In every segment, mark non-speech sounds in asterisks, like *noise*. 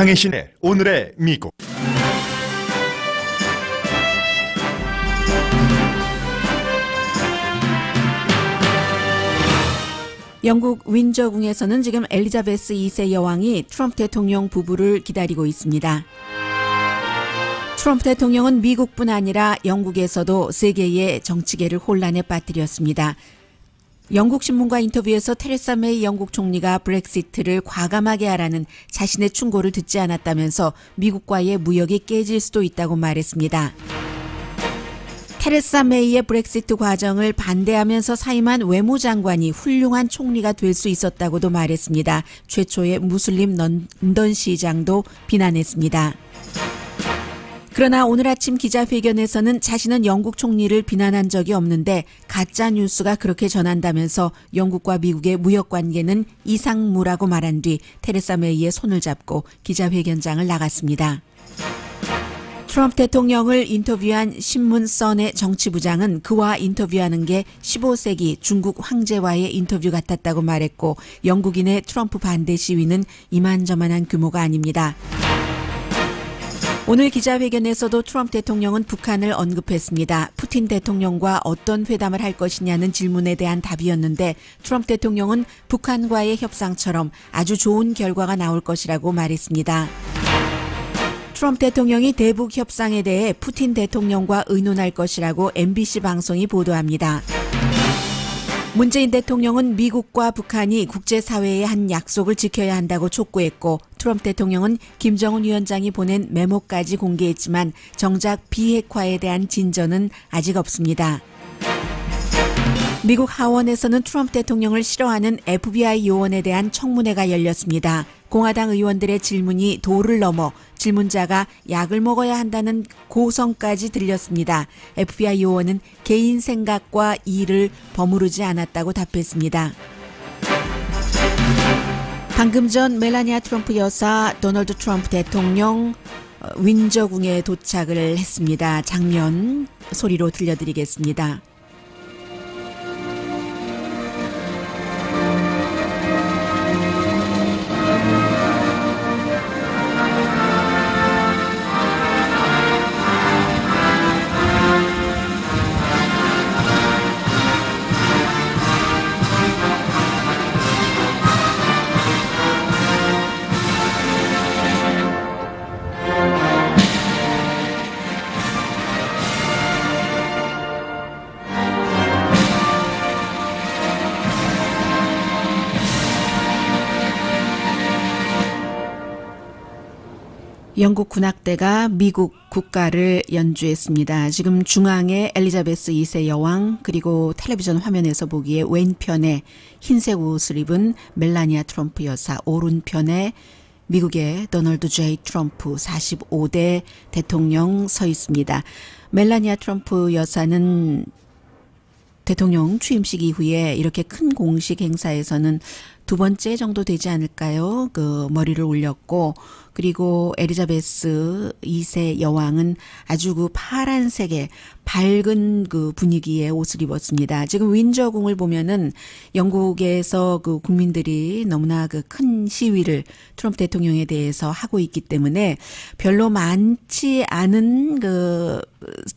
강혜신의 오늘의 미국 영국 윈저궁에서는 지금 엘리자베스 2세 여왕이 트럼프 대통령 부부를 기다리고 있습니다. 트럼프 대통령은 미국뿐 아니라 영국에서도 세계의 정치계를 혼란에 빠뜨렸습니다. 영국 신문과 인터뷰에서 테레사 메이 영국 총리가 브렉시트를 과감하게 하라는 자신의 충고를 듣지 않았다면서 미국과의 무역이 깨질 수도 있다고 말했습니다. 테레사 메이의 브렉시트 과정을 반대하면서 사임한 외무장관이 훌륭한 총리가 될 수 있었다고도 말했습니다. 최초의 무슬림 런던 시장도 비난했습니다. 그러나 오늘 아침 기자회견에서는 자신은 영국 총리를 비난한 적이 없는데 가짜 뉴스가 그렇게 전한다면서 영국과 미국의 무역 관계는 이상무라고 말한 뒤 테레사 메이의 손을 잡고 기자회견장을 나갔습니다. 트럼프 대통령을 인터뷰한 신문 선의 정치부장은 그와 인터뷰하는 게 15세기 중국 황제와의 인터뷰 같았다고 말했고 영국인의 트럼프 반대 시위는 이만저만한 규모가 아닙니다. 오늘 기자회견에서도 트럼프 대통령은 북한을 언급했습니다. 푸틴 대통령과 어떤 회담을 할 것이냐는 질문에 대한 답이었는데 트럼프 대통령은 북한과의 협상처럼 아주 좋은 결과가 나올 것이라고 말했습니다. 트럼프 대통령이 대북 협상에 대해 푸틴 대통령과 의논할 것이라고 MBC 방송이 보도합니다. 문재인 대통령은 미국과 북한이 국제사회의 한 약속을 지켜야 한다고 촉구했고 트럼프 대통령은 김정은 위원장이 보낸 메모까지 공개했지만 정작 비핵화에 대한 진전은 아직 없습니다. 미국 하원에서는 트럼프 대통령을 싫어하는 FBI 요원에 대한 청문회가 열렸습니다. 공화당 의원들의 질문이 도를 넘어 질문자가 약을 먹어야 한다는 고성까지 들렸습니다. FBI 요원은 개인 생각과 일을 버무르지 않았다고 답했습니다. 방금 전 멜라니아 트럼프 여사, 도널드 트럼프 대통령, 어, 윈저궁에 도착을 했습니다. 장면 소리로 들려드리겠습니다. 영국 군악대가 미국 국가를 연주했습니다. 지금 중앙에 엘리자베스 2세 여왕 그리고 텔레비전 화면에서 보기에 왼편에 흰색 옷을 입은 멜라니아 트럼프 여사 오른편에 미국의 도널드 제이 트럼프 45대 대통령 서 있습니다. 멜라니아 트럼프 여사는 대통령 취임식 이후에 이렇게 큰 공식 행사에서는 두 번째 정도 되지 않을까요? 그 머리를 올렸고 그리고 에리자베스 2세 여왕은 아주 그 파란색의 밝은 그 분위기의 옷을 입었습니다. 지금 윈저궁을 보면은 영국에서 그 국민들이 너무나 그 큰 시위를 트럼프 대통령에 대해서 하고 있기 때문에 별로 많지 않은 그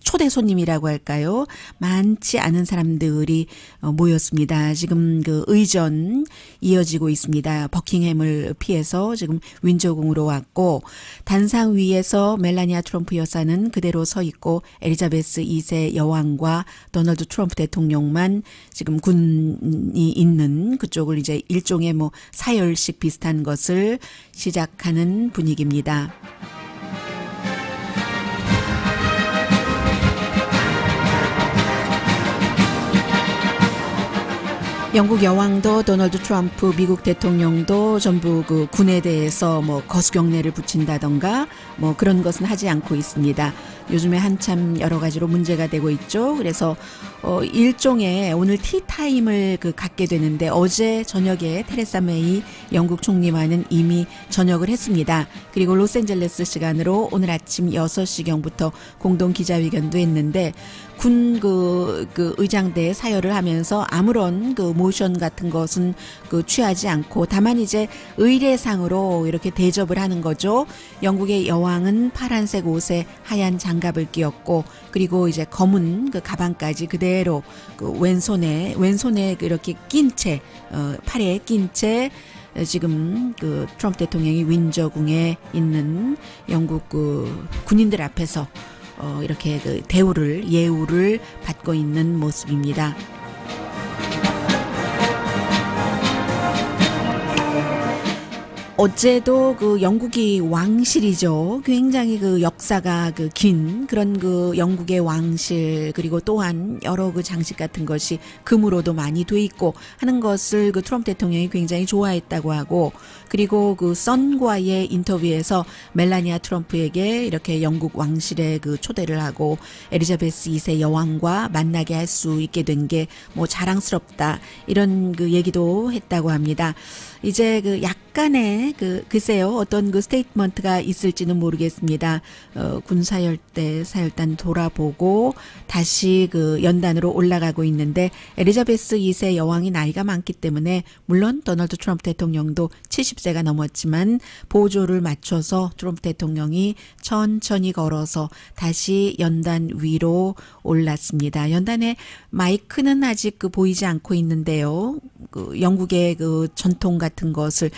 초대 손님이라고 할까요? 많지 않은 사람들이 어, 모였습니다. 지금 그 의전 이어지고 있습니다. 버킹햄을 피해서 지금 윈저궁으로 와 않았고 단상 위에서 멜라니아 트럼프 여사는 그대로 서 있고 엘리자베스 2세 여왕과 도널드 트럼프 대통령만 지금 군이 있는 그쪽을 이제 일종의 뭐 사열식 비슷한 것을 시작하는 분위기입니다. 영국 여왕도 도널드 트럼프 미국 대통령도 전부 그 군에 대해서 뭐 거수경례를 붙인다던가 뭐 그런 것은 하지 않고 있습니다. 요즘에 한참 여러 가지로 문제가 되고 있죠. 그래서 어 일종의 오늘 티타임을 그 갖게 되는데 어제 저녁에 테레사 메이 영국 총리와는 이미 저녁을 했습니다. 그리고 로스앤젤레스 시간으로 오늘 아침 6시경부터 공동 기자회견도 했는데 군그 그, 그 의장대에 사열을 하면서 아무런 그 모션 같은 것은 그 취하지 않고 다만 이제 의례상으로 이렇게 대접을 하는 거죠. 영국의 여왕은 파란색 옷에 하얀 장갑을 끼었고 그리고 이제 검은 그 가방까지 그대로 그 왼손에 왼손에 이렇게 낀 채 어, 팔에 낀 채 지금 그 트럼프 대통령이 윈저궁에 있는 영국 그 군인들 앞에서 어, 이렇게 그 대우를 예우를 받고 있는 모습입니다. 어째도그 영국이 왕실이죠. 굉장히 그 역사가 그 긴 그런 그 영국의 왕실 그리고 또한 여러 그 장식 같은 것이 금으로도 많이 돼 있고 하는 것을 그 트럼프 대통령이 굉장히 좋아했다고 하고 그리고 그 선과의 인터뷰에서 멜라니아 트럼프에게 이렇게 영국 왕실에 그 초대를 하고 에리자베스 2세 여왕과 만나게 할 수 있게 된 게 뭐 자랑스럽다 이런 그 얘기도 했다고 합니다. 이제 그 약간의 그 글쎄요 어떤 그 스테이트먼트가 있을지는 모르겠습니다. 어, 군사열대 사열단 돌아보고 다시 그 연단으로 올라가고 있는데 엘리자베스 2세 여왕이 나이가 많기 때문에 물론 도널드 트럼프 대통령도 70세가 넘었지만 보조를 맞춰서 트럼프 대통령이 천천히 걸어서 다시 연단 위로 올랐습니다. 연단에 마이크는 아직 그 보이지 않고 있는데요. 그 영국의 그 전통 같은 같은 것을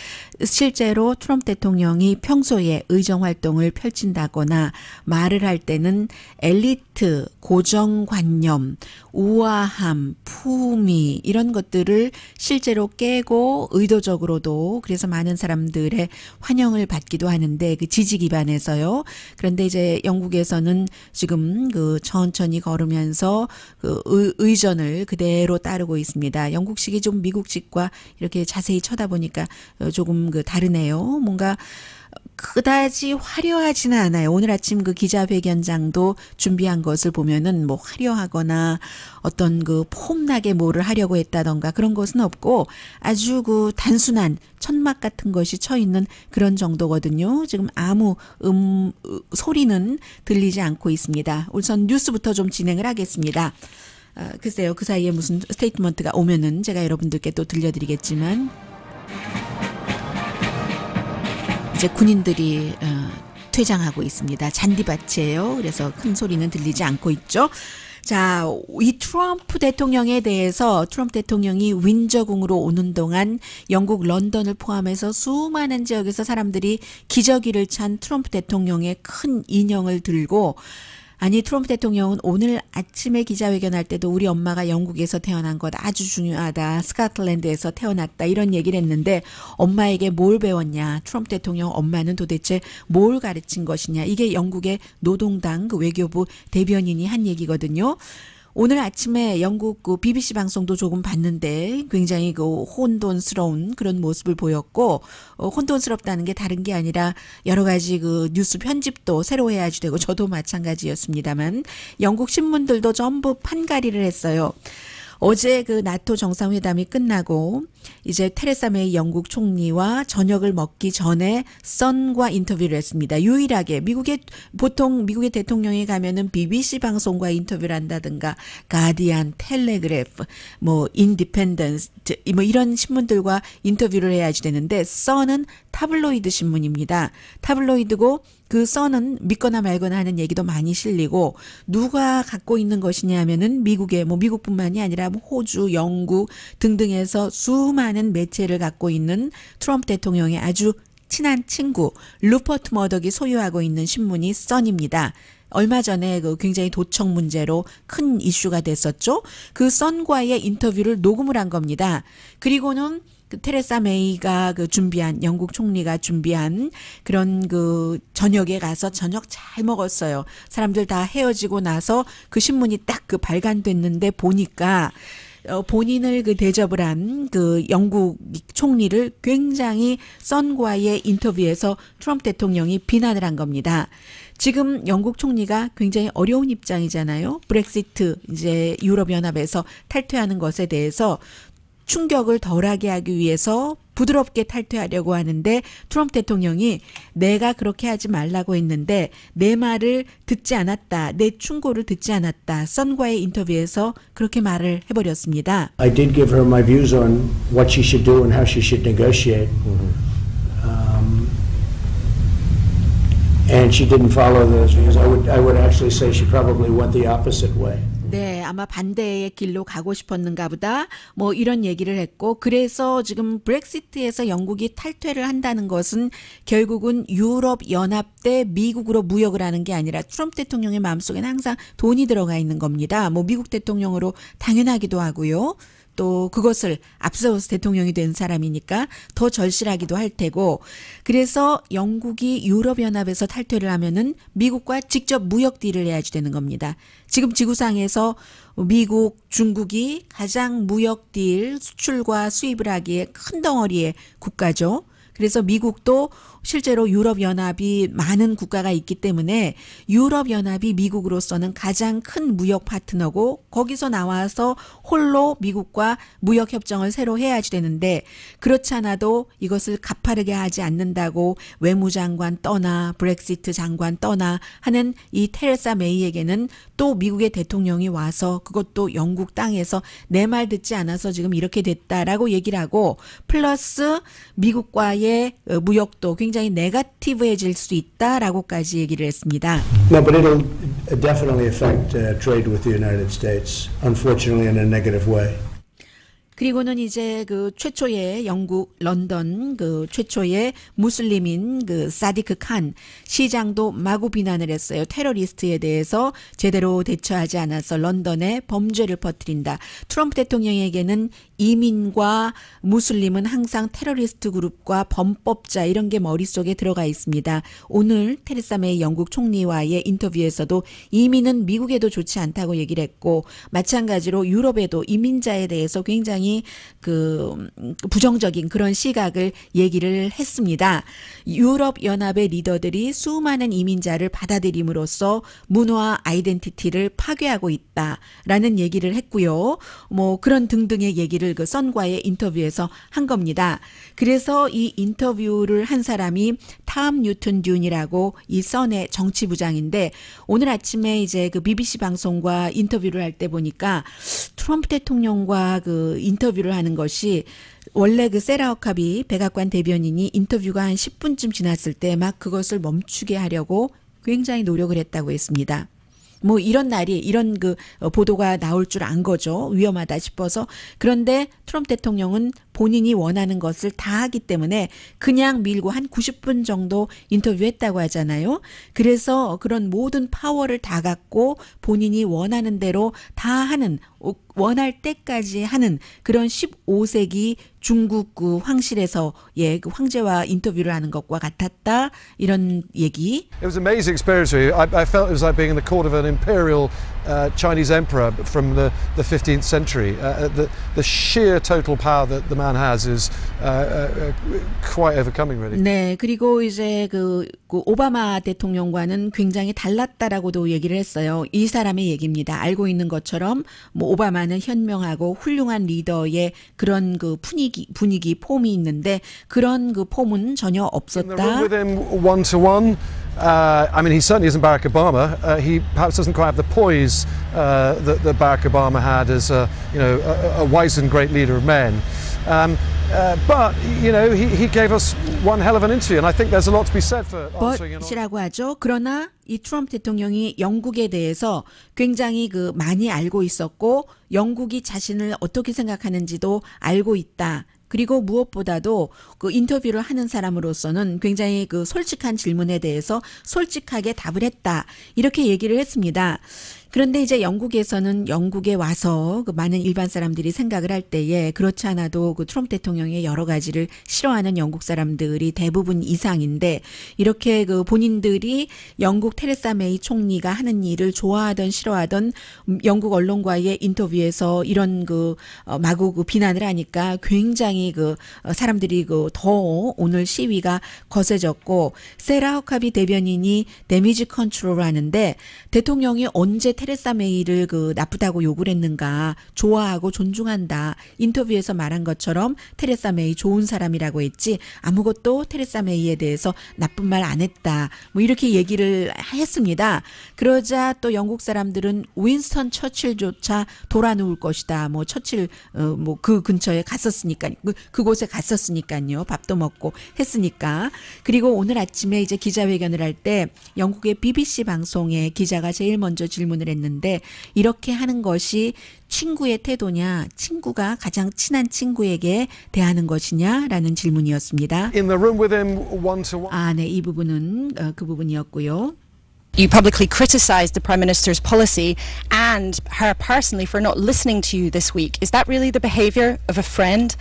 실제로 트럼프 대통령이 평소에 의정 활동을 펼친다거나 말을 할 때는 엘리트, 고정관념, 우아함, 품위 이런 것들을 실제로 깨고 의도적으로도 그래서 많은 사람들의 환영을 받기도 하는데 그 지지 기반에서요. 그런데 이제 영국에서는 지금 그 천천히 걸으면서 그 의전을 그대로 따르고 있습니다. 영국식이 좀 미국식과 이렇게 자세히 쳐다보니 보니까 어, 조금 그 다르네요. 뭔가 그다지 화려하지는 않아요. 오늘 아침 그 기자회견장도 준비한 것을 보면은 뭐 화려하거나 어떤 그 폼나게 뭐를 하려고 했다던가 그런 것은 없고 아주 그 단순한 천막 같은 것이 쳐 있는 그런 정도거든요. 지금 아무 음, 음 소리는 들리지 않고 있습니다. 우선 뉴스부터 좀 진행을 하겠습니다. 아, 글쎄요. 그 사이에 무슨 스테이트먼트가 오면은 제가 여러분들께 또 들려드리겠지만 이제 군인들이 어, 퇴장하고 있습니다. 잔디밭이에요. 그래서 큰 소리는 들리지 않고 있죠. 자, 이 트럼프 대통령에 대해서 트럼프 대통령이 윈저궁으로 오는 동안 영국 런던을 포함해서 수많은 지역에서 사람들이 기저귀를 찬 트럼프 대통령의 큰 인형을 들고 아니 트럼프 대통령은 오늘 아침에 기자회견할 때도 우리 엄마가 영국에서 태어난 것 아주 중요하다. 스카틀랜드에서 태어났다. 이런 얘기를 했는데 엄마에게 뭘 배웠냐. 트럼프 대통령 엄마는 도대체 뭘 가르친 것이냐. 이게 영국의 노동당 그 외교부 대변인이 한 얘기거든요. 오늘 아침에 영국 그 BBC 방송도 조금 봤는데 굉장히 그 혼돈스러운 그런 모습을 보였고 어, 혼돈스럽다는 게 다른 게 아니라 여러 가지 그 뉴스 편집도 새로 해야지 되고 저도 마찬가지였습니다만 영국 신문들도 전부 판가리를 했어요. 어제 그 나토 정상회담이 끝나고 이제 테레사 메이 영국 총리와 저녁을 먹기 전에 썬과 인터뷰를 했습니다. 유일하게 미국의 보통 미국의 대통령이 가면은 BBC 방송과 인터뷰를 한다든가 가디안, 텔레그래프, 뭐 인디펜던스 뭐 이런 신문들과 인터뷰를 해야지 되는데 썬은 타블로이드 신문입니다. 타블로이드고 그 써는 믿거나 말거나 하는 얘기도 많이 실리고 누가 갖고 있는 것이냐면은 미국의 뭐 미국뿐만이 아니라 뭐 호주, 영국 등등에서 수많은 매체를 갖고 있는 트럼프 대통령의 아주 친한 친구 루퍼트 머덕이 소유하고 있는 신문이 선입니다. 얼마 전에 그 굉장히 도청 문제로 큰 이슈가 됐었죠. 그 선과의 인터뷰를 녹음을 한 겁니다. 그리고는 그 테레사 메이가 그 준비한 영국 총리가 준비한 그런 그 저녁에 가서 저녁 잘 먹었어요. 사람들 다 헤어지고 나서 그 신문이 딱 그 발간됐는데 보니까 어, 본인을 그 대접을 한 그 영국 총리를 굉장히 선과의 인터뷰에서 트럼프 대통령이 비난을 한 겁니다. 지금 영국 총리가 굉장히 어려운 입장이잖아요. 브렉시트 이제 유럽 연합에서 탈퇴하는 것에 대해서 충격을 덜하게 하기 위해서 부드럽게 탈퇴하려고 하는데 트럼프 대통령이 내가 그렇게 하지 말라고 했는데 내 말을 듣지 않았다. 내 충고를 듣지 않았다. 선과의 인터뷰에서 그렇게 말을 해 버렸습니다. I did give her my views on what she should do and how she should negotiate. Um, and she didn't follow those views. I would I would actually say she probably went the opposite way. 네, 아마 반대의 길로 가고 싶었는가 보다. 뭐 이런 얘기를 했고 그래서 지금 브렉시트에서 영국이 탈퇴를 한다는 것은 결국은 유럽 연합 대 미국으로 무역을 하는 게 아니라 트럼프 대통령의 마음속에는 항상 돈이 들어가 있는 겁니다. 뭐 미국 대통령으로 당연하기도 하고요. 또 그것을 앞서서 대통령이 된 사람이니까 더 절실하기도 할 테고 그래서 영국이 유럽연합에서 탈퇴를 하면은 미국과 직접 무역 딜을 해야지 되는 겁니다. 지금 지구상에서 미국, 중국이 가장 무역 딜 수출과 수입을 하기에 큰 덩어리의 국가죠. 그래서 미국도 실제로 유럽연합이 많은 국가가 있기 때문에 유럽연합이 미국으로서는 가장 큰 무역 파트너고 거기서 나와서 홀로 미국과 무역협정을 새로 해야지 되는데 그렇지 않아도 이것을 가파르게 하지 않는다고 외무장관 떠나 브렉시트 장관 떠나 하는 이 테레사 메이에게는 또 미국의 대통령이 와서 그것도 영국 땅에서 내 말 듣지 않아서 지금 이렇게 됐다라고 얘기를 하고 플러스 미국과의 어, 무역도 굉장히 굉장히 네가티브해질 수 있다라고까지 얘기를 했습니다. No, but it'll definitely affect trade with the United States, unfortunately, in a negative way. 그리고는 이제 그 최초의 영국 런던 그 최초의 무슬림인 그 사디크 칸 시장도 마구 비난을 했어요. 테러리스트에 대해서 제대로 대처하지 않아서 런던에 범죄를 퍼뜨린다. 트럼프 대통령에게는 이민과 무슬림은 항상 테러리스트 그룹과 범법자 이런 게 머릿속에 들어가 있습니다. 오늘 테레사 메이 영국 총리와의 인터뷰에서도 이민은 미국에도 좋지 않다고 얘기를 했고 마찬가지로 유럽에도 이민자에 대해서 굉장히 굉장히 그, 그 부정적인 그런 시각을 얘기를 했습니다. 유럽 연합의 리더들이 수많은 이민자를 받아들임으로써 문화 아이덴티티를 파괴하고 있다라는 얘기를 했고요. 뭐 그런 등등의 얘기를 그 선과의 인터뷰에서 한 겁니다. 그래서 이 인터뷰를 한 사람이 탐 뉴튼 듄이라고 이 선의 정치부장인데 오늘 아침에 이제 그 BBC 방송과 인터뷰를 할 때 보니까 트럼프 대통령과 그 인터뷰를 하는 것이 원래 그 세라오캅이 백악관 대변인이 인터뷰가 한 10분쯤 지났을 때 막 그것을 멈추게 하려고 굉장히 노력을 했다고 했습니다. 뭐 이런 날이 이런 그 보도가 나올 줄 안 거죠. 위험하다 싶어서. 그런데 트럼프 대통령은 본인이 원하는 것을 다 하기 때문에 그냥 밀고 한 90분 정도 인터뷰했다고 하잖아요. 그래서 그런 모든 파워를 다 갖고 본인이 원하는 대로 다 하는 원할 때까지 하는 그런 15세기 중국구 황실에서 예, 그 황제와 인터뷰를 하는 것과 같았다 이런 얘기. It was an amazing experience. I, I felt it was like being in the court of an imperial uh, Chinese emperor from the, the 15th century. Uh, the, the sheer total power that the man has is uh, quite overcoming, really. 네, 그리고 이제 그, 그 오바마 대통령과는 굉장히 달랐다라고도 얘기를 했어요. 이 사람의 얘기입니다. 알고 있는 것처럼 뭐 오바마는 현명하고 훌륭한 리더의 그런 그 분위기 분위기 폼이 있는데 그런 그 폼은 전혀 없었다. Uh, I mean, he certainly isn't Barack Obama. Uh, he perhaps doesn't quite have the poise uh, that, that, Barack Obama had as a, you know, a, a wise and great leader of men. Um, uh, but, you know, he, he, gave us one hell of an interview, and I think there's a lot to be said for answering an... 하죠. 그러나 이 트럼프 대통령이 영국에 대해서 굉장히 그 많이 알고 있었고 영국이 자신을 어떻게 생각하는지도 알고 있다. 그리고 무엇보다도 그 인터뷰를 하는 사람으로서는 굉장히 그 솔직한 질문에 대해서 솔직하게 답을 했다. 이렇게 얘기를 했습니다. 그런데 이제 영국에서는 영국에 와서 그 많은 일반 사람들이 생각을 할 때에 그렇지 않아도 그 트럼프 대통령의 여러 가지를 싫어하는 영국 사람들이 대부분 이상인데 이렇게 그 본인들이 영국 테레사 메이 총리가 하는 일을 좋아하던 싫어하던 영국 언론과의 인터뷰에서 이런 그 어, 마구 그 비난을 하니까 굉장히 그 어, 사람들이 그 더 오늘 시위가 거세졌고 세라 허카비 대변인이 데미지 컨트롤 을 하는데 대통령이 언제 테 테레사 메이를 그 나쁘다고 욕을 했는가 좋아하고 존중한다 인터뷰에서 말한 것처럼 테레사 메이 좋은 사람이라고 했지 아무것도 테레사 메이에 대해서 나쁜 말 안 했다 뭐 이렇게 얘기를 했습니다 그러자 또 영국 사람들은 윈스턴 처칠조차 돌아누울 것이다 뭐 처칠 어, 뭐그 근처에 갔었으니까 그, 그곳에 갔었으니까요 밥도 먹고 했으니까 그리고 오늘 아침에 이제 기자회견을 할 때 영국의 BBC 방송에 기자가 제일 먼저 질문을 했는데 그랬는데 이렇게 하는 것이 친구의 태도냐, 친구가 가장 친한 친구에게 대하는 것이냐라는 질문이었습니다. 아, 네, 이 부분은 어, 그 부분이었고요. you publicly criticised the Prime Minister's policy and her personally for not listening to you this week. Is that really the behaviour of a friend?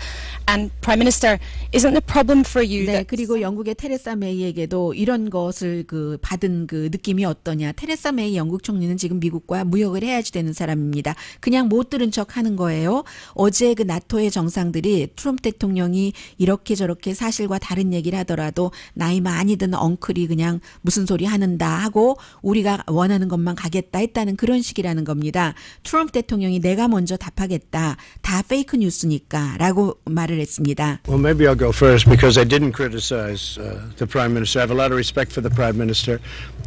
And Prime Minister, isn't the problem for you? 네, 그리고 영국의 테레사 메이에게도 이런 것을 그 받은 그 느낌이 어떠냐? 테레사 메이 영국 총리는 지금 미국과 무역을 해야지 되는 사람입니다. 그냥 못 들은 척 하는 거예요. 어제 그 나토의 정상들이 트럼프 대통령이 이렇게 저렇게 사실과 다른 얘기를 하더라도 나이 많이 든 엉클이 그냥 무슨 소리 하는다 하고 우리가 원하는 것만 가겠다 했다는 그런 식이라는 겁니다. 트럼프 대통령이 내가 먼저 답하겠다. 다 페이크 뉴스니까라고 말을 했습니다. Well, maybe I'll go first because I didn't criticize uh, the prime minister. I have a lot of respect for the prime minister,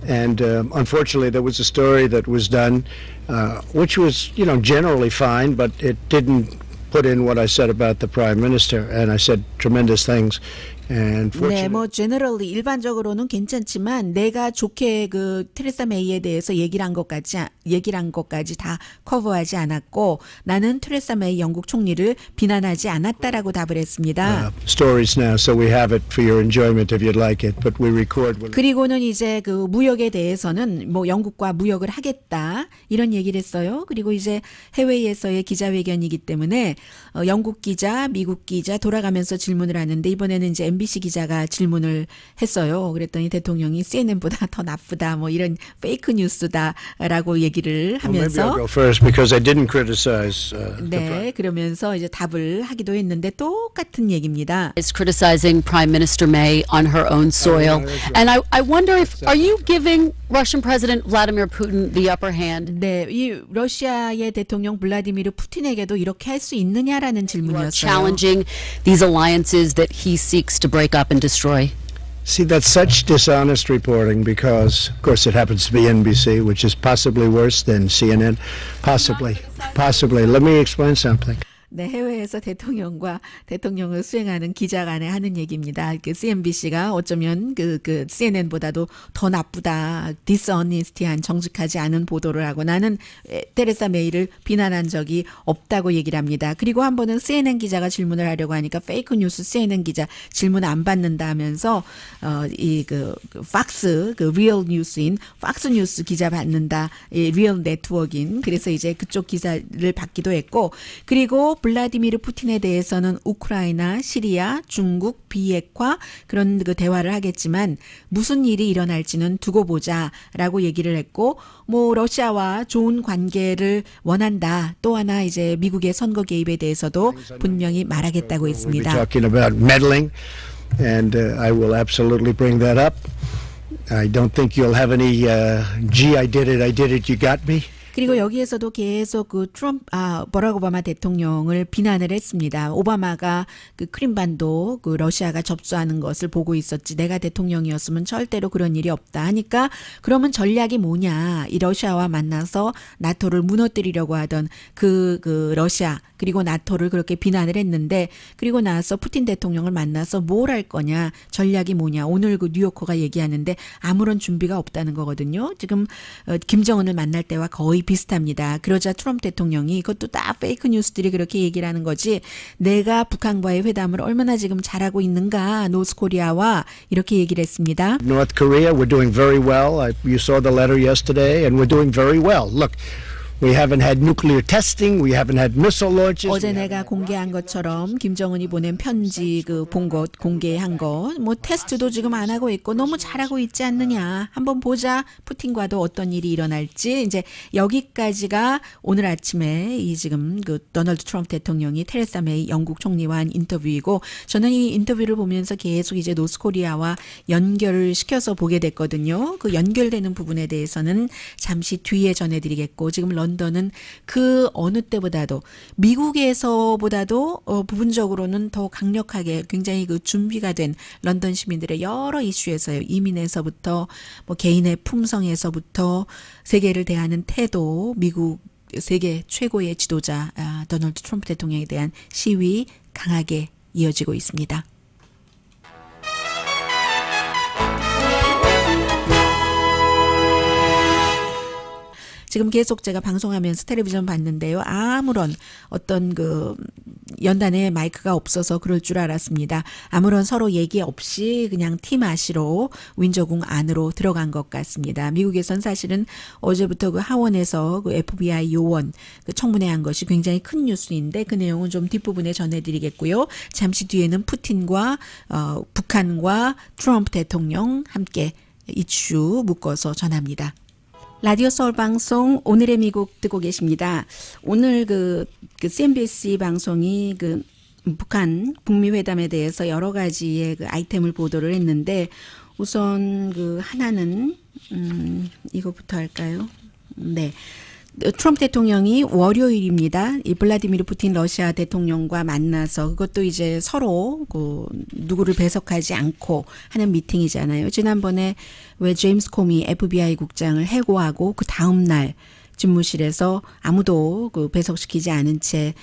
and uh, unfortunately, there was a story that was done, uh, which was, you know, generally fine, but it didn't put in what I said about the prime minister, and I said tremendous things. 네, 뭐 generally 일반적으로는 괜찮지만 내가 좋게 그 테레사 메이에 대해서 얘기를 한 것까지 얘기를 한 것까지 다 커버하지 않았고 나는 테레사 메이 영국 총리를 비난하지 않았다라고 답을 했습니다. Uh, stories now, so we have it for your enjoyment if you'd like it, but we record. 그리고는 이제 그 무역에 대해서는 뭐 영국과 무역을 하겠다 이런 얘기를 했어요. 그리고 이제 해외에서의 기자회견이기 때문에 어, 영국 기자, 미국 기자 돌아가면서 질문을 하는데 이번에는 이제 MBC 기자가 질문을 했어요. 그랬더니 대통령이 CNN보다 더 나쁘다 뭐 이런 페이크 뉴스다라고 얘기를 하면서 well, 네, 그러면서 이제 답을 하기도 했는데 똑같은 얘기입니다. Is criticizing Prime Minister May on her own soil. And I I wonder if are you giving Russian President Vladimir Putin the upper hand? 네, 이 러시아의 대통령 블라디미르 푸틴에게도 이렇게 할 수 있느냐라는 질문이었어요. Challenging these alliances that he seeks to to break up and destroy? See, that's such dishonest reporting because, of course, it happens to be NBC, which is possibly worse than CNN. Possibly. Possibly. Let me explain something. 네, 해외에서 대통령과 대통령을 수행하는 기자 간에 하는 얘기입니다. 그 CNBC가 어쩌면 그, 그 CNN보다도 더 나쁘다, 디스어니스티한 정직하지 않은 보도를 하고 나는 테레사 메이를 비난한 적이 없다고 얘기를 합니다. 그리고 한 번은 CNN 기자가 질문을 하려고 하니까 페이크 뉴스 CNN 기자 질문 안 받는다 하면서 어, 이그 그 팍스, 그 리얼 뉴스인 팍스 뉴스 기자 받는다, 이 리얼 네트워크인 그래서 이제 그쪽 기사를 받기도 했고 그리고 블라디미르 푸틴에 대해서는 우크라이나, 시리아, 중국, 비핵화 그런 그 대화를 하겠지만 무슨 일이 일어날지는 두고 보자라고 얘기를 했고 뭐 러시아와 좋은 관계를 원한다. 또 하나 이제 미국의 선거 개입에 대해서도 분명히 말하겠다고 했습니다. and uh, I will absolutely bring that up. I don't think you'll have any, uh, gee, I did it, I did it, you got me. 그리고 네. 여기에서도 계속 그 트럼프 아 버락 오바마 대통령을 비난을 했습니다. 오바마가 그 크림반도 그 러시아가 접수하는 것을 보고 있었지 내가 대통령이었으면 절대로 그런 일이 없다 하니까 그러면 전략이 뭐냐 이 러시아와 만나서 나토를 무너뜨리려고 하던 그그 그 러시아 그리고 나토를 그렇게 비난을 했는데 그리고 나서 푸틴 대통령을 만나서 뭘 할 거냐 전략이 뭐냐 오늘 그 뉴요커가 얘기하는데 아무런 준비가 없다는 거거든요. 지금 어, 김정은을 만날 때와 거의 비슷합니다. 그러자 트럼프 대통령이 이것도 다 페이크 뉴스들이 그렇게 얘기를 하는 거지 내가 북한과의 회담을 얼마나 지금 잘하고 있는가 노스코리아와 이렇게 얘기를 했습니다. North Korea we're doing very well. You saw the letter yesterday and we're doing very well. Look We haven't had nuclear testing. We haven't had missile launches. 어제 내가 공개한 것처럼 김정은이 보낸 편지 그 본 것 공개한 것 뭐 테스트도 지금 안 하고 있고 너무 잘하고 있지 않느냐. 한번 보자. 푸틴과도 어떤 일이 일어날지 이제 여기까지가 오늘 아침에 이 지금 그 도널드 트럼프 대통령이 테레사 메이 영국 총리와 한 인터뷰이고 저는 이 인터뷰를 보면서 계속 이제 노스코리아와 연결을 시켜서 보게 됐거든요. 그 연결되는 부분에 대해서는 잠시 뒤에 전해드리겠고 지금 런 런던은 그 어느 때보다도 미국에서보다도 어, 부분적으로는 더 강력하게 굉장히 그 준비가 된 런던 시민들의 여러 이슈에서요. 이민에서부터 뭐 개인의 품성에서부터 세계를 대하는 태도, 미국 세계 최고의 지도자 아, 도널드 트럼프 대통령에 대한 시위 강하게 이어지고 있습니다. 지금 계속 제가 방송하면서 텔레비전 봤는데요. 아무런 어떤 그 연단에 마이크가 없어서 그럴 줄 알았습니다. 아무런 서로 얘기 없이 그냥 티마시로 윈저궁 안으로 들어간 것 같습니다. 미국에선 사실은 어제부터 그 하원에서 그 FBI 요원 그 청문회한 것이 굉장히 큰 뉴스인데 그 내용은 좀 뒷부분에 전해드리겠고요. 잠시 뒤에는 푸틴과 어, 북한과 트럼프 대통령 함께 이슈 묶어서 전합니다. 라디오 서울 방송 오늘의 미국 듣고 계십니다. 오늘 그, 그 CNBC 방송이 그 북한 북미 회담에 대해서 여러 가지의 그 아이템을 보도를 했는데 우선 그 하나는 음 이거부터 할까요? 네. 트럼프 대통령이 월요일입니다. 이 블라디미르 푸틴 러시아 대통령과 만나서 그것도 이제 서로 그 누구를 배석하지 않고 하는 미팅이잖아요. 지난번에 왜 제임스 코미 FBI 국장을 해고하고 그 다음 날 집무실에서 아무도 그 배석시키지 않은 채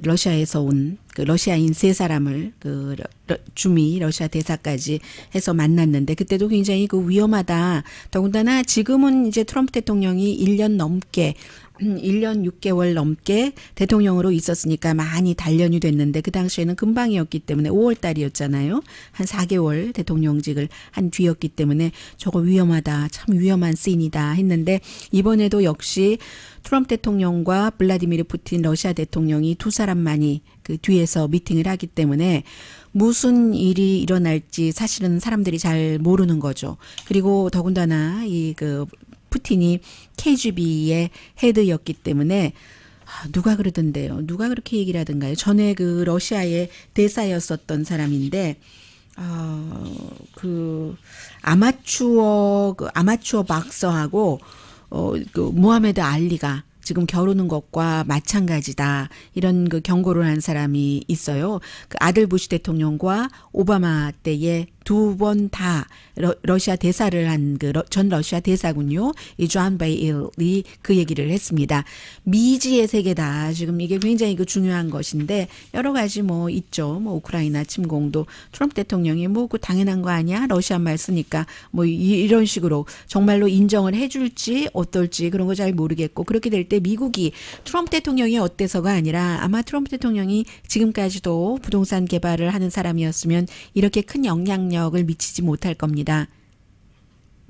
러시아에서 온 그 러시아인 세 사람을 그 러, 주미 러시아 대사까지 해서 만났는데 그때도 굉장히 그 위험하다. 더군다나 지금은 이제 트럼프 대통령이 1년 넘게 1년 6개월 넘게 대통령으로 있었으니까 많이 단련이 됐는데 그 당시에는 금방이었기 때문에 5월 달이었잖아요. 한 4개월 대통령직을 한 뒤였기 때문에 저거 위험하다. 참 위험한 씬이다 했는데 이번에도 역시 트럼프 대통령과 블라디미르 푸틴 러시아 대통령이 두 사람만이 그 뒤에서 미팅을 하기 때문에 무슨 일이 일어날지 사실은 사람들이 잘 모르는 거죠. 그리고 더군다나 이그 푸틴이 KGB의 헤드였기 때문에 아, 누가 그러던데요. 누가 그렇게 얘기를 하던가요? 전에 그 러시아의 대사였었던 사람인데 어, 그 아마추어 그 아마추어 박서하고 어, 그 모하메드 알리가 지금 겨루는 것과 마찬가지다. 이런 그 경고를 한 사람이 있어요. 그 아들 부시 대통령과 오바마 때의 두번다 러시아 대사를 한 그 전 러시아 대사군요. 이 존 베일이 그 얘기를 했습니다. 미지의 세계다. 지금 이게 굉장히 그 중요한 것인데 여러 가지 뭐 있죠. 뭐 우크라이나 침공도 트럼프 대통령이 뭐 그 당연한 거 아니야? 러시아 말 쓰니까 뭐 이런 식으로 정말로 인정을 해 줄지 어떨지 그런 거 잘 모르겠고 그렇게 될 때 미국이 트럼프 대통령이 어때서가 아니라 아마 트럼프 대통령이 지금까지도 부동산 개발을 하는 사람이었으면 이렇게 큰 영향 영향력을 미치지 못할 겁니다.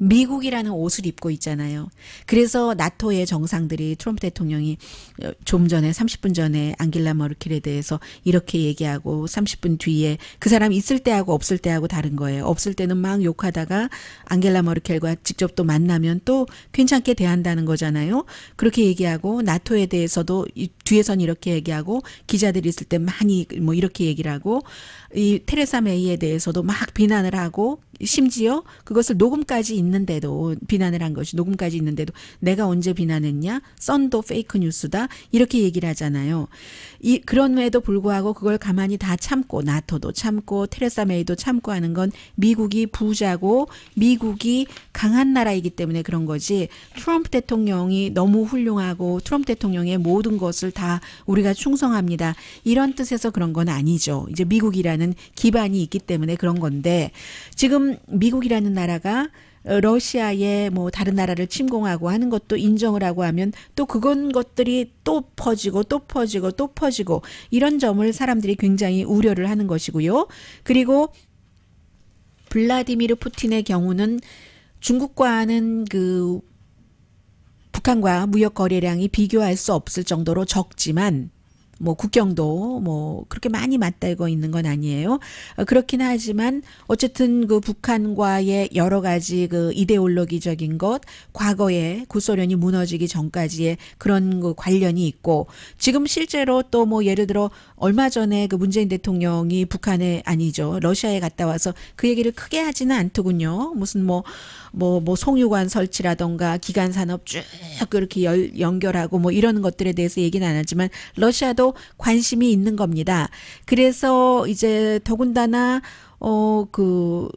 미국이라는 옷을 입고 있잖아요. 그래서 나토의 정상들이 트럼프 대통령이 어, 좀 전에 30분 전에 안길라 머르킬에 대해서 이렇게 얘기하고 30분 뒤에 그 사람 있을 때하고 없을 때하고 다른 거예요. 없을 때는 막 욕하다가 안길라 머르켈과 직접 또 만나면 또 괜찮게 대한다는 거잖아요. 그렇게 얘기하고 나토에 대해서도 뒤에선 이렇게 얘기하고 기자들이 있을 때 많이 뭐 이렇게 얘기를 하고 이 테레사 메이에 대해서도 막 비난을 하고 심지어 그것을 녹음까지 있는데도 비난을 한 것이 녹음까지 있는데도 내가 언제 비난했냐? 썬도 페이크 뉴스다. 이렇게 얘기를 하잖아요. 이 그런에도 불구하고 그걸 가만히 다 참고 나토도 참고 테레사 메이도 참고 하는 건 미국이 부자고 미국이 강한 나라이기 때문에 그런 거지. 트럼프 대통령이 너무 훌륭하고 트럼프 대통령의 모든 것을 다 우리가 충성합니다. 이런 뜻에서 그런 건 아니죠. 이제 미국이라는 기반이 있기 때문에 그런 건데 지금 미국이라는 나라가 어, 러시아의 뭐 다른 나라를 침공하고 하는 것도 인정을 하고 하면 또 그건 것들이 또 퍼지고 또 퍼지고 또 퍼지고 이런 점을 사람들이 굉장히 우려를 하는 것이고요. 그리고 블라디미르 푸틴의 경우는 중국과는 그 북한과 무역 거래량이 비교할 수 없을 정도로 적지만 뭐 국경도 뭐 그렇게 많이 맞대고 있는 건 아니에요. 어, 그렇긴 하지만 어쨌든 그 북한과의 여러 가지 그 이데올로기적인 것, 과거에 구소련이 무너지기 전까지의 그런 그 관련이 있고 지금 실제로 또 뭐 예를 들어 얼마 전에 그 문재인 대통령이 북한에 아니죠 러시아에 갔다 와서 그 얘기를 크게 하지는 않더군요. 무슨 뭐 뭐뭐 뭐, 뭐 송유관 설치라던가 기간 산업 쭉 그렇게 연결하고 뭐 이런 것들에 대해서 얘기는 안 하지만 러시아도 관심이 있는 겁니다. 그래서 이제 더군다나 어 그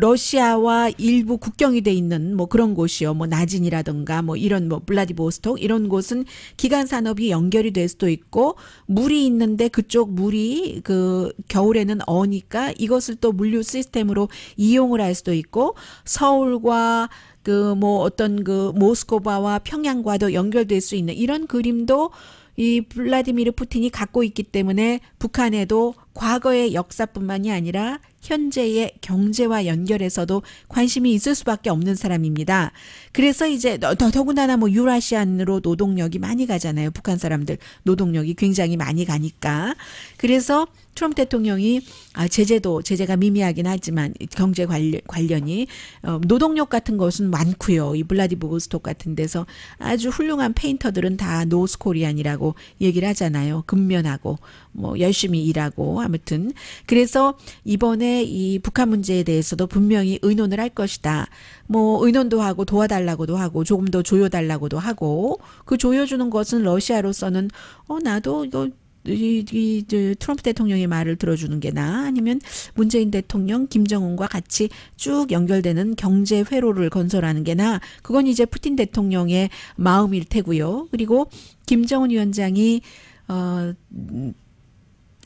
러시아와 일부 국경이 돼 있는 뭐 그런 곳이요. 뭐 나진이라든가 뭐 이런 뭐 블라디보스톡 이런 곳은 기간 산업이 연결이 될 수도 있고 물이 있는데 그쪽 물이 그 겨울에는 어니까 이것을 또 물류 시스템으로 이용을 할 수도 있고 서울과 그 뭐 어떤 그 모스코바와 평양과도 연결될 수 있는 이런 그림도 이 블라디미르 푸틴이 갖고 있기 때문에 북한에도 과거의 역사뿐만이 아니라 현재의 경제와 연결해서도 관심이 있을 수밖에 없는 사람입니다. 그래서 이제 더, 더군다나 뭐 유라시안으로 노동력이 많이 가잖아요. 북한 사람들 노동력이 굉장히 많이 가니까. 그래서 트럼프 대통령이 아, 제재도 제재가 미미하긴 하지만 경제 관련, 관련이 어, 노동력 같은 것은 많고요. 이 블라디보스톡 같은 데서 아주 훌륭한 페인터들은 다 노스코리안이라고 얘기를 하잖아요. 근면하고 뭐 열심히 일하고 아무튼 그래서 이번에 이 북한 문제에 대해서도 분명히 의논을 할 것이다. 뭐 의논도 하고 도와달라고도 하고 조금 더 조여달라고도 하고 그 조여주는 것은 러시아로서는 어 나도 이거 이, 이, 이 트럼프 대통령의 말을 들어주는 게 나 아니면 문재인 대통령 김정은과 같이 쭉 연결되는 경제 회로를 건설하는 게나 그건 이제 푸틴 대통령의 마음일 테고요. 그리고 김정은 위원장이 어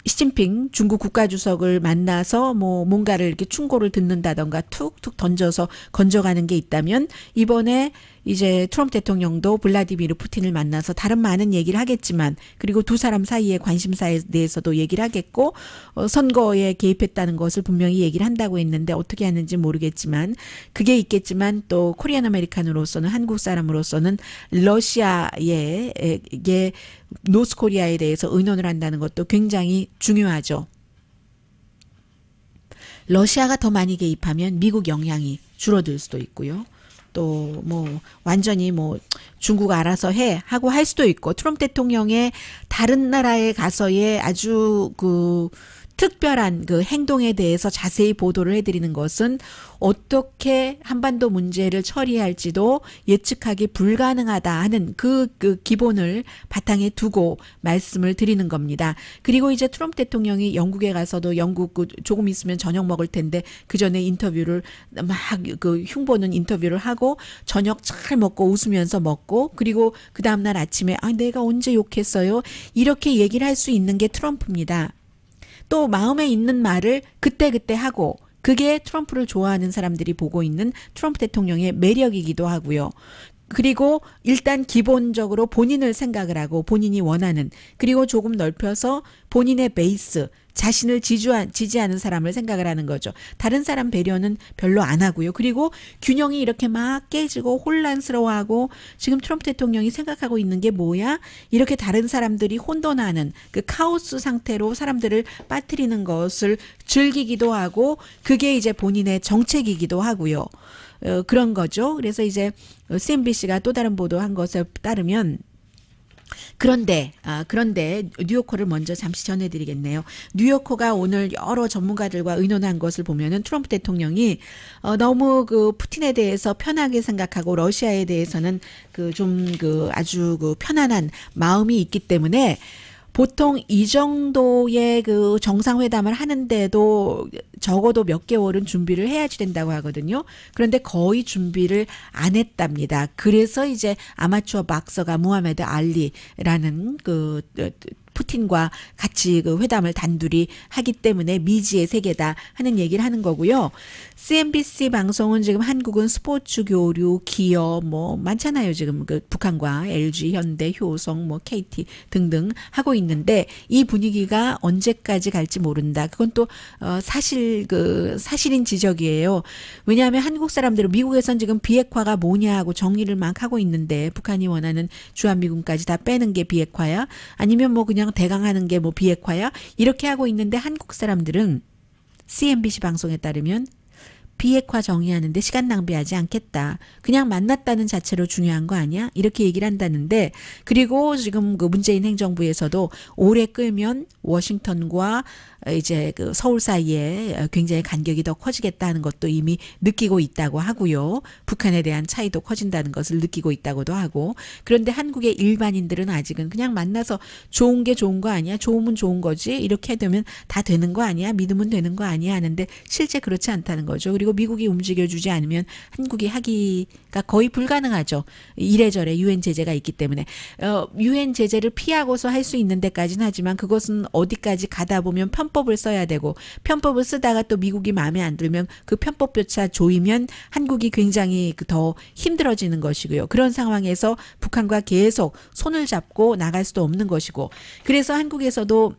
시진핑 중국 국가주석을 만나서 뭐 뭔가를 이렇게 충고를 듣는다던가 툭툭 던져서 건져가는 게 있다면 이번에 이제 트럼프 대통령도 블라디미르 푸틴을 만나서 다른 많은 얘기를 하겠지만 그리고 두 사람 사이의 관심사에 대해서도 얘기를 하겠고 어, 선거에 개입했다는 것을 분명히 얘기를 한다고 했는데 어떻게 하는지 모르겠지만 그게 있겠지만 또 코리안 아메리칸으로서는 한국 사람으로서는 러시아에 에, 노스 코리아에 대해서 의논을 한다는 것도 굉장히 중요하죠. 러시아가 더 많이 개입하면 미국 영향이 줄어들 수도 있고요. 또뭐 완전히 뭐 중국 알아서 해 하고 할 수도 있고 트럼프 대통령의 다른 나라에 가서의 아주 그 특별한 그 행동에 대해서 자세히 보도를 해드리는 것은 어떻게 한반도 문제를 처리할지도 예측하기 불가능하다 하는 그, 그 기본을 바탕에 두고 말씀을 드리는 겁니다. 그리고 이제 트럼프 대통령이 영국에 가서도 영국 그 조금 있으면 저녁 먹을 텐데 그 전에 인터뷰를 막 그 흉보는 인터뷰를 하고 저녁 잘 먹고 웃으면서 먹고 그리고 그 다음날 아침에 아, 내가 언제 욕했어요? 이렇게 얘기를 할 수 있는 게 트럼프입니다. 또 마음에 있는 말을 그때그때 하고 그게 트럼프를 좋아하는 사람들이 보고 있는 트럼프 대통령의 매력이기도 하고요. 그리고 일단 기본적으로 본인을 생각을 하고 본인이 원하는 그리고 조금 넓혀서 본인의 베이스 자신을 지지한, 지지하는 사람을 생각을 하는 거죠. 다른 사람 배려는 별로 안 하고요. 그리고 균형이 이렇게 막 깨지고 혼란스러워하고 지금 트럼프 대통령이 생각하고 있는 게 뭐야? 이렇게 다른 사람들이 혼돈하는 그 카오스 상태로 사람들을 빠뜨리는 것을 즐기기도 하고 그게 이제 본인의 정책이기도 하고요. 어, 그런 거죠. 그래서 이제 어, CNBC가 또 다른 보도한 것에 따르면 그런데 아, 그런데 뉴요커를 먼저 잠시 전해드리겠네요. 뉴요커가 오늘 여러 전문가들과 의논한 것을 보면은 트럼프 대통령이 어, 너무 그 푸틴에 대해서 편하게 생각하고 러시아에 대해서는 그 좀그 그 아주 그 편안한 마음이 있기 때문에 보통 이 정도의 그 정상회담을 하는데도 적어도 몇 개월은 준비를 해야지 된다고 하거든요. 그런데 거의 준비를 안 했답니다. 그래서 이제 아마추어 박서가 무하메드 알리라는 그 푸틴과 같이 그 회담을 단둘이 하기 때문에 미지의 세계다 하는 얘기를 하는 거고요. CNBC 방송은 지금 한국은 스포츠 교류, 기업 뭐 많잖아요. 지금 그 북한과 LG, 현대, 효성, 뭐 KT 등등 하고 있는데 이 분위기가 언제까지 갈지 모른다. 그건 또 어, 사실 그 사실인 지적이에요. 왜냐하면 한국 사람들은 미국에선 지금 비핵화가 뭐냐고 정의를 막 하고 있는데 북한이 원하는 주한미군까지 다 빼는 게 비핵화야? 아니면 뭐 그냥 그냥 대강하는 게 뭐 비핵화야 이렇게 하고 있는데 한국 사람들은 CNBC 방송에 따르면 비핵화 정의하는데 시간 낭비하지 않겠다. 그냥 만났다는 자체로 중요한 거 아니야? 이렇게 얘기를 한다는데 그리고 지금 그 문재인 행정부에서도 오래 끌면 워싱턴과 이제 그 서울 사이에 굉장히 간격이 더 커지겠다는 것도 이미 느끼고 있다고 하고요. 북한에 대한 차이도 커진다는 것을 느끼고 있다고도 하고. 그런데 한국의 일반인들은 아직은 그냥 만나서 좋은 게 좋은 거 아니야? 좋으면 좋은 거지? 이렇게 되면 다 되는 거 아니야? 믿으면 되는 거 아니야? 하는데 실제 그렇지 않다는 거죠. 그리고 정말로 미국이 움직여주지 않으면 한국이 하기가 거의 불가능하죠. 이래저래 유엔 제재가 있기 때문에 어, 유엔 어, 제재를 피하고서 할 수 있는 데까지는 하지만 그것은 어디까지 가다 보면 편법을 써야 되고 편법을 쓰다가 또 미국이 마음에 안 들면 그 편법조차 조이면 한국이 굉장히 그 더 힘들어지는 것이고요. 그런 상황에서 북한과 계속 손을 잡고 나갈 수도 없는 것이고 그래서 한국에서도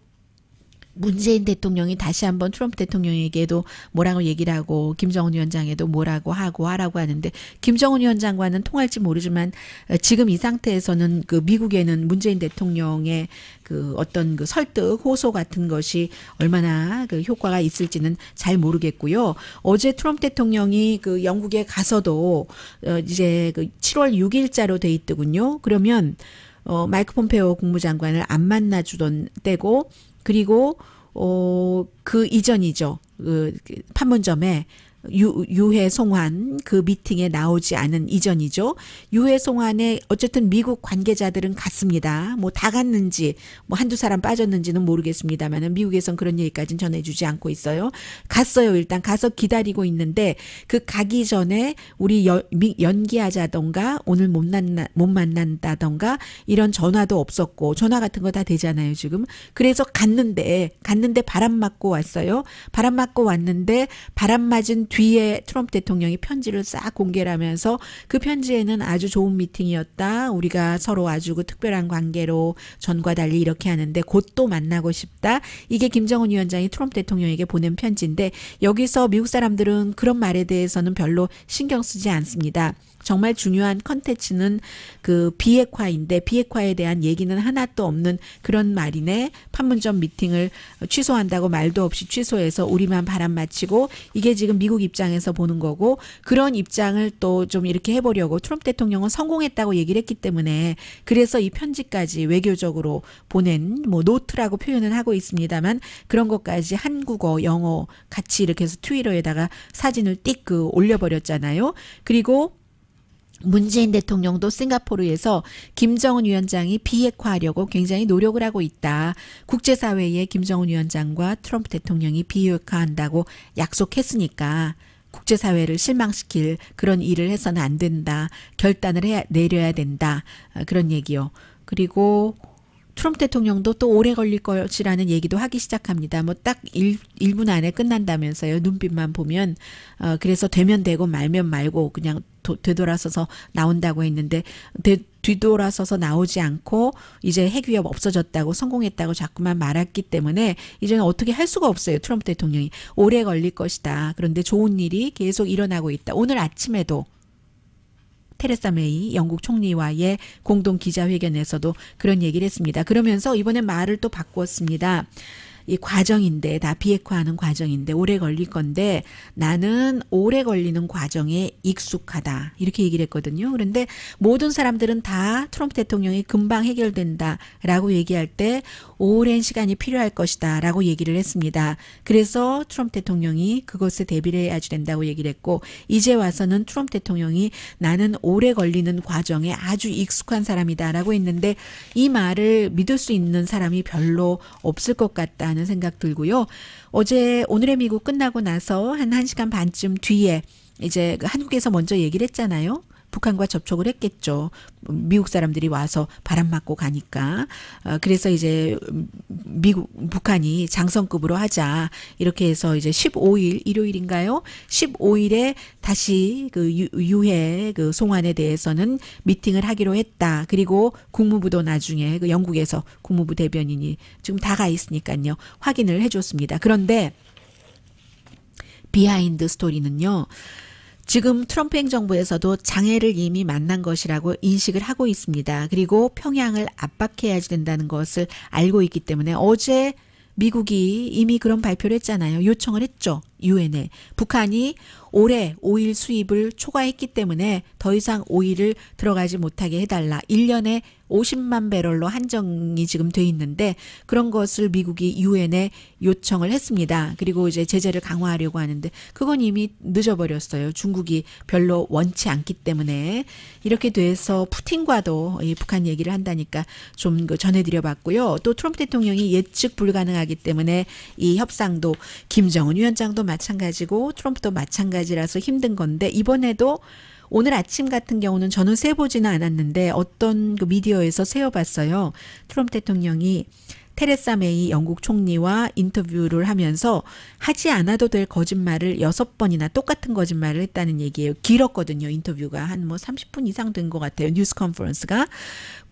문재인 대통령이 다시 한번 트럼프 대통령에게도 뭐라고 얘기를 하고 김정은 위원장에도 뭐라고 하고 하라고 하는데 김정은 위원장과는 통할지 모르지만 어, 지금 이 상태에서는 그 미국에는 문재인 대통령의 그 어떤 그 설득 호소 같은 것이 얼마나 그 효과가 있을지는 잘 모르겠고요. 어제 트럼프 대통령이 그 영국에 가서도 어, 이제 그 7월 6일자로 돼 있더군요. 그러면 어 마이크 폼페오 국무장관을 안 만나 주던 때고 그리고 어, 그 이전이죠. 그, 그 판문점에 유, 유해 송환 그 미팅에 나오지 않은 이전이죠. 유해 송환에 어쨌든 미국 관계자들은 갔습니다. 뭐 다 갔는지 뭐 한두 사람 빠졌는지는 모르겠습니다만은 미국에선 그런 얘기까지는 전해주지 않고 있어요. 갔어요. 일단 가서 기다리고 있는데 그 가기 전에 우리 여, 미, 연기하자던가 오늘 못 만나 못 만난다던가 이런 전화도 없었고 전화 같은 거 다 되잖아요 지금. 그래서 갔는데 갔는데 바람 맞고 왔어요. 바람 맞고 왔는데 바람 맞은 뒤에 트럼프 대통령이 편지를 싹 공개를 하면서 그 편지에는 아주 좋은 미팅이었다. 우리가 서로 아주 그 특별한 관계로 전과 달리 이렇게 하는데 곧 또 만나고 싶다. 이게 김정은 위원장이 트럼프 대통령에게 보낸 편지인데 여기서 미국 사람들은 그런 말에 대해서는 별로 신경 쓰지 않습니다. 정말 중요한 컨텐츠는 그 비핵화인데 비핵화에 대한 얘기는 하나도 없는 그런 말이네. 판문점 미팅을 취소한다고 말도 없이 취소해서 우리만 바람 맞히고 이게 지금 미국 입장에서 보는 거고 그런 입장을 또 좀 이렇게 해보려고 트럼프 대통령은 성공했다고 얘기를 했기 때문에 그래서 이 편지까지 외교적으로 보낸 뭐 노트라고 표현을 하고 있습니다만 그런 것까지 한국어, 영어 같이 이렇게 해서 트위터에다가 사진을 띡그 올려버렸잖아요. 그리고 문재인 대통령도 싱가포르에서 김정은 위원장이 비핵화하려고 굉장히 노력을 하고 있다. 국제사회에 김정은 위원장과 트럼프 대통령이 비핵화한다고 약속했으니까 국제사회를 실망시킬 그런 일을 해서는 안 된다. 결단을 해야, 내려야 된다. 어, 그런 얘기요. 그리고 트럼프 대통령도 또 오래 걸릴 것이라는 얘기도 하기 시작합니다. 뭐 딱 1분 안에 끝난다면서요. 눈빛만 보면. 어, 그래서 되면 되고 말면 말고 그냥 도, 되돌아서서 나온다고 했는데 되, 뒤돌아서서 나오지 않고 이제 핵위협 없어졌다고 성공했다고 자꾸만 말했기 때문에 이제는 어떻게 할 수가 없어요. 트럼프 대통령이. 오래 걸릴 것이다. 그런데 좋은 일이 계속 일어나고 있다. 오늘 아침에도 테레사 메이 영국 총리와의 공동 기자회견에서도 그런 얘기를 했습니다. 그러면서 이번에 말을 또 바꾸었습니다. 이 과정인데 다 비핵화하는 과정인데 오래 걸릴 건데 나는 오래 걸리는 과정에 익숙하다 이렇게 얘기를 했거든요. 그런데 모든 사람들은 다 트럼프 대통령이 금방 해결된다라고 얘기할 때 오랜 시간이 필요할 것이다라고 얘기를 했습니다. 그래서 트럼프 대통령이 그것에 대비를 해야지 된다고 얘기를 했고 이제 와서는 트럼프 대통령이 나는 오래 걸리는 과정에 아주 익숙한 사람이다라고 했는데 이 말을 믿을 수 있는 사람이 별로 없을 것 같다. 하는 생각 들고요. 어제 오늘의 미국 끝나고 나서 한 1시간 반쯤 뒤에 이제 그 한국에서 먼저 얘기를 했잖아요. 북한과 접촉을 했겠죠. 음, 미국 사람들이 와서 바람 맞고 가니까. 어, 그래서 이제 음, 미국 북한이 장성급으로 하자 이렇게 해서 이제 15일 일요일인가요? 15일에 다시 그 유해 그 송환에 대해서는 미팅을 하기로 했다. 그리고 국무부도 나중에 그 영국에서 국무부 대변인이 지금 다가 있으니까요. 확인을 해줬습니다. 그런데 비하인드 스토리는요. 지금 트럼프 행정부에서도 장애를 이미 만난 것이라고 인식을 하고 있습니다. 그리고 평양을 압박해야 지 된다는 것을 알고 있기 때문에 어제 미국이 이미 그런 발표를 했잖아요. 요청을 했죠. 유엔에. 북한이 올해 오일 수입을 초과했기 때문에 더 이상 오일을 들어가지 못하게 해달라. 1년에 50만 배럴로 한정이 지금 돼 있는데 그런 것을 미국이 유엔에 요청을 했습니다. 그리고 이제 제재를 강화하려고 하는데 그건 이미 늦어버렸어요. 중국이 별로 원치 않기 때문에 이렇게 돼서 푸틴과도 북한 얘기를 한다니까 좀 그 전해드려봤고요. 또 트럼프 대통령이 예측 불가능하기 때문에 이 협상도 김정은 위원장도 마찬가지고 트럼프도 마찬가지라서 힘든 건데 이번에도 오늘 아침 같은 경우는 저는 세보지는 않았는데 어떤 그 미디어에서 세어봤어요. 트럼프 대통령이 테레사 메이 영국 총리와 인터뷰를 하면서 하지 않아도 될 거짓말을 여섯 번이나 똑같은 거짓말을 했다는 얘기예요. 길었거든요. 인터뷰가 한 뭐 30분 이상 된 것 같아요. 뉴스 컨퍼런스가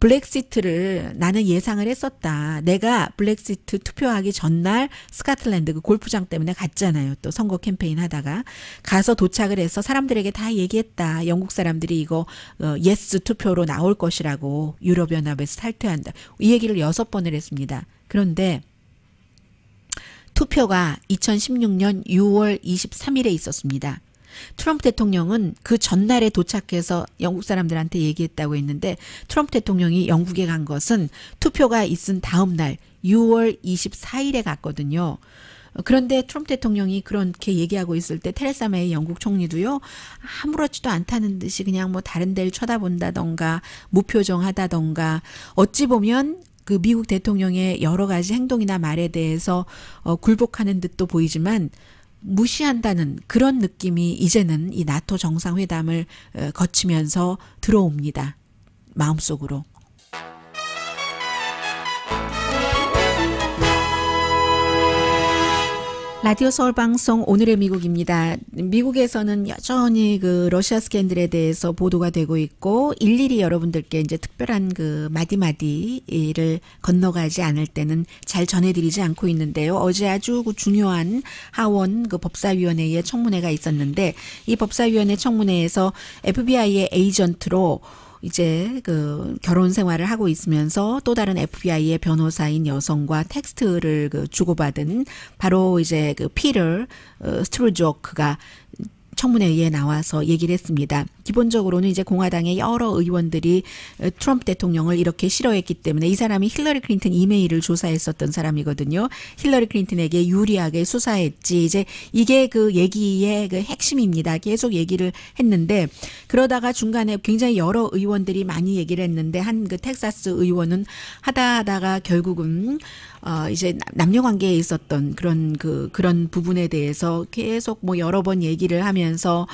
블랙시트를 나는 예상을 했었다. 내가 블랙시트 투표하기 전날 스카틀랜드 그 골프장 때문에 갔잖아요. 또 선거 캠페인 하다가 가서 도착을 해서 사람들에게 다 얘기했다. 영국 사람들이 이거 어, 예스 투표로 나올 것이라고 유럽연합에서 탈퇴한다. 이 얘기를 여섯 번을 했습니다. 그런데 투표가 2016년 6월 23일에 있었습니다. 트럼프 대통령은 그 전날에 도착해서 영국 사람들한테 얘기했다고 했는데 트럼프 대통령이 영국에 간 것은 투표가 있은 다음 날 6월 24일에 갔거든요. 그런데 트럼프 대통령이 그렇게 얘기하고 있을 때 테레사 메이 영국 총리도요 아무렇지도 않다는 듯이 그냥 뭐 다른 데를 쳐다본다던가 무표정하다던가 어찌 보면 그 미국 대통령의 여러 가지 행동이나 말에 대해서 어, 굴복하는 듯도 보이지만 무시한다는 그런 느낌이 이제는 이 나토 정상회담을 어, 거치면서 들어옵니다. 마음속으로. 라디오 서울 방송 오늘의 미국입니다. 미국에서는 여전히 그 러시아 스캔들에 대해서 보도가 되고 있고 일일이 여러분들께 이제 특별한 그 마디마디를 건너가지 않을 때는 잘 전해드리지 않고 있는데요. 어제 아주 그 중요한 하원 그 법사위원회의 청문회가 있었는데 이 법사위원회 청문회에서 FBI의 에이전트로 이제 그 결혼 생활을 하고 있으면서 또 다른 FBI의 변호사인 여성과 텍스트를 그 주고받은 바로 이제 그 피를 어, 스트루조크가 청문회에 나와서 얘기를 했습니다. 기본적으로는 이제 공화당의 여러 의원들이 어, 트럼프 대통령을 이렇게 싫어했기 때문에 이 사람이 힐러리 클린턴 이메일을 조사했었던 사람이거든요. 힐러리 클린턴에게 유리하게 수사했지. 이제 이게 그 얘기의 그 핵심입니다. 계속 얘기를 했는데 그러다가 중간에 굉장히 여러 의원들이 많이 얘기를 했는데 한 그 텍사스 의원은 하다 하다가 결국은 어, 이제 남녀 관계에 있었던 그런 그 그런 부분에 대해서 계속 뭐 여러 번 얘기를 하면서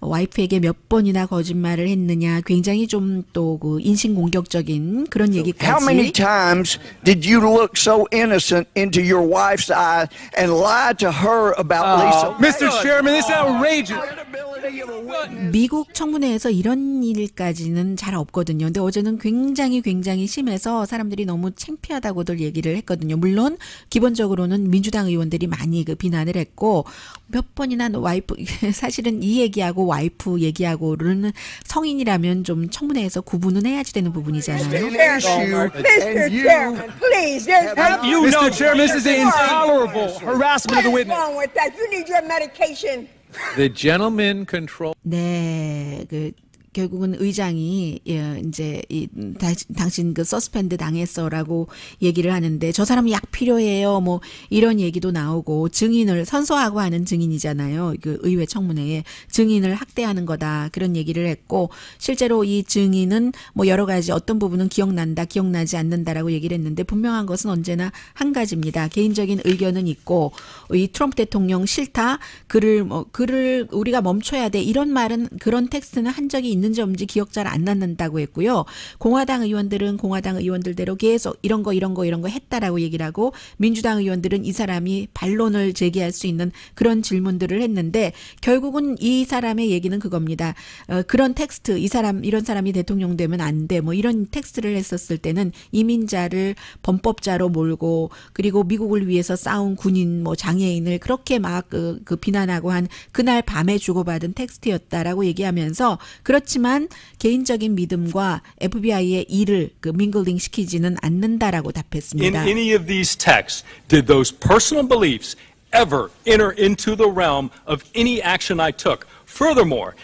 와이프에게 몇 번이나 거짓말을 했느냐 굉장히 좀 또 그 인신공격적인 그런 얘기까지. How many times did you look so innocent into your wife's eye and lie to her about oh, Lisa? Mr. Chairman, this is outrageous. 미국 청문회에서 이런 일까지는 잘 없거든요. 근데 어제는 굉장히 굉장히 심해서 사람들이 너무 창피하다고들 얘기를 했거든요. 했거든요. 물론 기본적으로는 민주당 의원들이 많이 그 비난을 했고 몇 번이나 와이프 *laughs* 사실은 이 얘기하고 와이프 얘기하고는 성인이라면 좀 청문회에서 구분은 해야지 되는 부분이잖아요. 네, 그 결국은 의장이 예, 이제 이, 다, 당신 그 서스펜드 당했어라고 얘기를 하는데 저 사람 약 필요해요 뭐 이런 얘기도 나오고 증인을 선서하고 하는 증인이잖아요 그 의회 청문회에 증인을 학대하는 거다 그런 얘기를 했고 실제로 이 증인은 뭐 여러 가지 어떤 부분은 기억난다 기억나지 않는다라고 얘기를 했는데 분명한 것은 언제나 한 가지입니다 개인적인 의견은 있고 이 트럼프 대통령 싫다 그를 뭐 그를 우리가 멈춰야 돼 이런 말은 그런 텍스트는 한 적이 있는 있는지 없는지 기억 잘 안난다고 했고요. 공화당 의원들은 공화당 의원들대로 계속 이런 거 이런 거 이런 거 했다라고 얘기를 하고 민주당 의원들은 이 사람이 반론을 제기할 수 있는 그런 질문들을 했는데 결국은 이 사람의 얘기는 그겁니다. 어, 그런 텍스트 이 사람 이런 사람이 대통령 되면 안 돼 뭐 이런 텍스트를 했었을 때는 이민자를 범법자로 몰고 그리고 미국을 위해서 싸운 군인 뭐 장애인을 그렇게 막그 그 비난하고 한 그날 밤에 주고받은 텍스트였다라고 얘기하면서 그렇지 개인적인 믿음과 FBI의 일을 그 밍글링 시키지는 않는다라고 답했습니다. In any of these texts, did those personal beliefs ever enter into the realm of any action I took? Furthermore,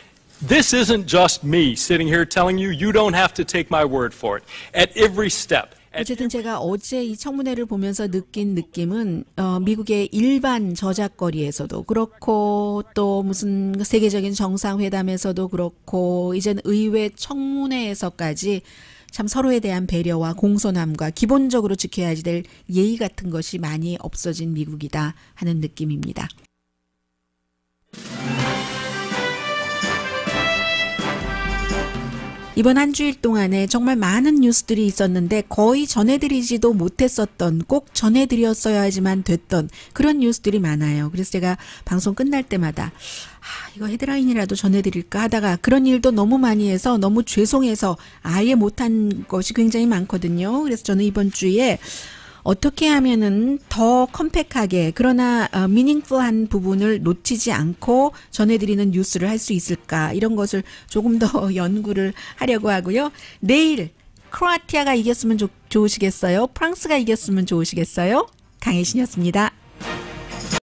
this isn't just me sitting here telling you you don't have to take my word for it. At every step, 어쨌든 제가 어제 이 청문회를 보면서 느낀 느낌은 어, 미국의 일반 저작거리에서도 그렇고 또 무슨 세계적인 정상회담에서도 그렇고 이젠 의회 청문회에서까지 참 서로에 대한 배려와 공손함과 기본적으로 지켜야지 될 예의 같은 것이 많이 없어진 미국이다 하는 느낌입니다. 이번 한 주일 동안에 정말 많은 뉴스들이 있었는데 거의 전해드리지도 못했었던 꼭 전해드렸어야지만 됐던 그런 뉴스들이 많아요. 그래서 제가 방송 끝날 때마다 아, 이거 헤드라인이라도 전해드릴까 하다가 그런 일도 너무 많이 해서 너무 죄송해서 아예 못한 것이 굉장히 많거든요. 그래서 저는 이번 주에 어떻게 하면은 더 컴팩하게 그러나 어, 미닝풀한 부분을 놓치지 않고 전해드리는 뉴스를 할 수 있을까 이런 것을 조금 더 *laughs* 연구를 하려고 하고요. 내일 크로아티아가 이겼으면 좋, 좋으시겠어요? 프랑스가 이겼으면 좋으시겠어요? 강혜신이었습니다.